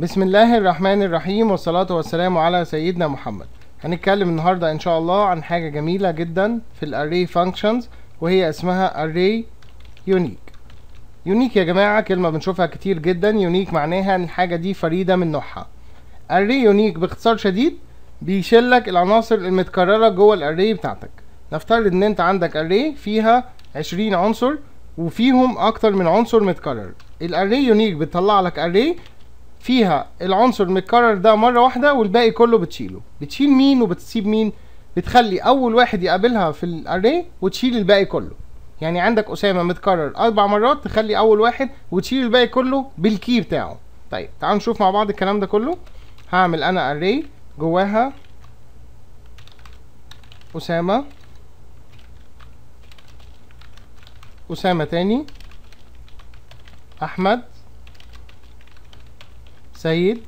بسم الله الرحمن الرحيم والصلاة والسلام على سيدنا محمد هنتكلم النهاردة ان شاء الله عن حاجة جميلة جدا في الاري فانكشنز وهي اسمها array unique يونيك يا جماعة كلمة بنشوفها كتير جدا يونيك معناها ان الحاجة دي فريدة من نوعها array يونيك باختصار شديد بيشيل لك العناصر المتكررة جوه الاري بتاعتك نفترض ان انت عندك array فيها 20 عنصر وفيهم اكتر من عنصر متكرر الاري يونيك بتطلع لك اري فيها العنصر المتكرر ده مره واحده والباقي كله بتشيله بتشيل مين وبتسيب مين بتخلي اول واحد يقابلها في الاري وتشيل الباقي كله يعني عندك اسامه متكرر اربع مرات تخلي اول واحد وتشيل الباقي كله بالكي بتاعه طيب تعالوا نشوف مع بعض الكلام ده كله هعمل انا اري جواها اسامه اسامه تاني احمد سيد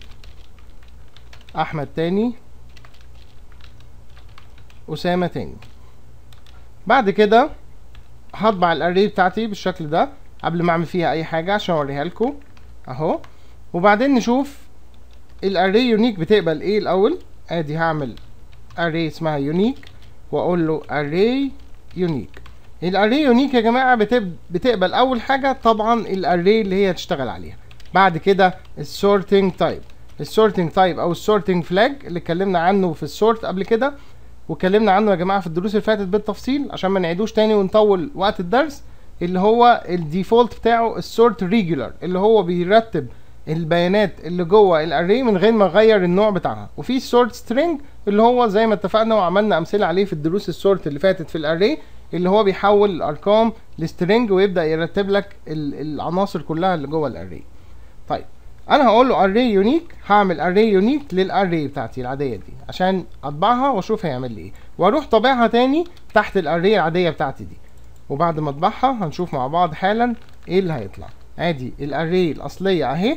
احمد تاني اسامه تاني بعد كده هطبع الاري بتاعتي بالشكل ده قبل ما اعمل فيها اي حاجه عشان اوريها لكم اهو وبعدين نشوف الاري يونيك بتقبل ايه الاول ادي هعمل اري اسمها يونيك واقول له اري يونيك الاري يونيك يا جماعه بتقبل اول حاجه طبعا الاري اللي هي هتشتغل عليها بعد كده السورتنج تايب السورتنج تايب او السورتنج فلاج اللي اتكلمنا عنه في السورت قبل كده واتكلمنا عنه يا جماعه في الدروس اللي فاتت بالتفصيل عشان ما نعيدوش تاني ونطول وقت الدرس اللي هو الديفولت بتاعه السورت ريجولار اللي هو بيرتب البيانات اللي جوه الاري من غير ما نغير النوع بتاعها وفي السورت سترينج اللي هو زي ما اتفقنا وعملنا امثله عليه في الدروس السورت اللي فاتت في الاري اللي هو بيحول الارقام لسترينج ويبدا يرتب لك العناصر كلها اللي جوه الاري طيب انا هقول له array يونيك هعمل array unique للarray بتاعتي العاديه دي عشان اطبعها واشوف هيعمل لي ايه واروح طابعها تاني تحت الاري العاديه بتاعتي دي وبعد ما اطبعها هنشوف مع بعض حالا ايه اللي هيطلع ادي الاري الاصليه اهي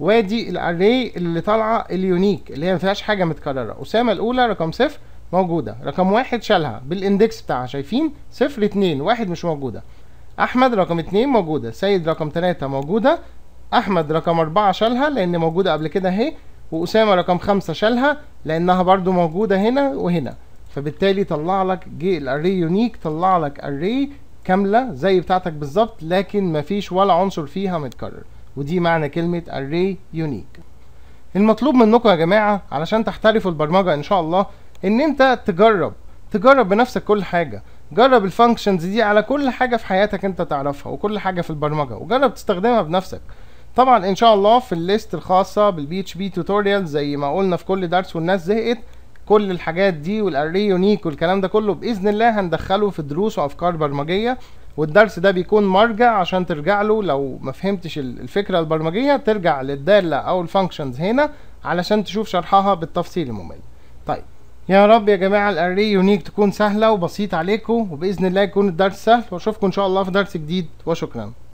وادي الاري اللي طالعه اليونيك اللي هي ما فيهاش حاجه متكرره اسامه الاولى رقم صفر موجوده رقم واحد شالها بالاندكس بتاعها شايفين صفر اتنين واحد مش موجوده احمد رقم اتنين موجوده سيد رقم تلاته موجوده احمد رقم أربعة شالها لان موجودة قبل كده اهي واسامة رقم خمسة شالها لانها برضو موجودة هنا وهنا فبالتالي طلع لك جي الاري يونيك طلع لك اري كاملة زي بتاعتك بالظبط لكن مفيش ولا عنصر فيها متكرر ودي معنى كلمة اري يونيك المطلوب منكم يا جماعة علشان تحترفوا البرمجة ان شاء الله ان انت تجرب تجرب بنفسك كل حاجة جرب الفانكشنز دي على كل حاجة في حياتك انت تعرفها وكل حاجة في البرمجة وجرب تستخدمها بنفسك طبعا ان شاء الله في الليست الخاصه بالبي اتش بي توتوريال زي ما قلنا في كل درس والناس زهقت كل الحاجات دي والاري يونيك والكلام ده كله باذن الله هندخله في دروس وافكار برمجيه والدرس ده بيكون مرجع عشان ترجع له لو ما فهمتش الفكره البرمجيه ترجع للداله او الفانكشنز هنا علشان تشوف شرحها بالتفصيل الممل طيب يا رب يا جماعه الاري يونيك تكون سهله وبسيطه عليكم وباذن الله يكون الدرس سهل واشوفكم ان شاء الله في درس جديد وشكرا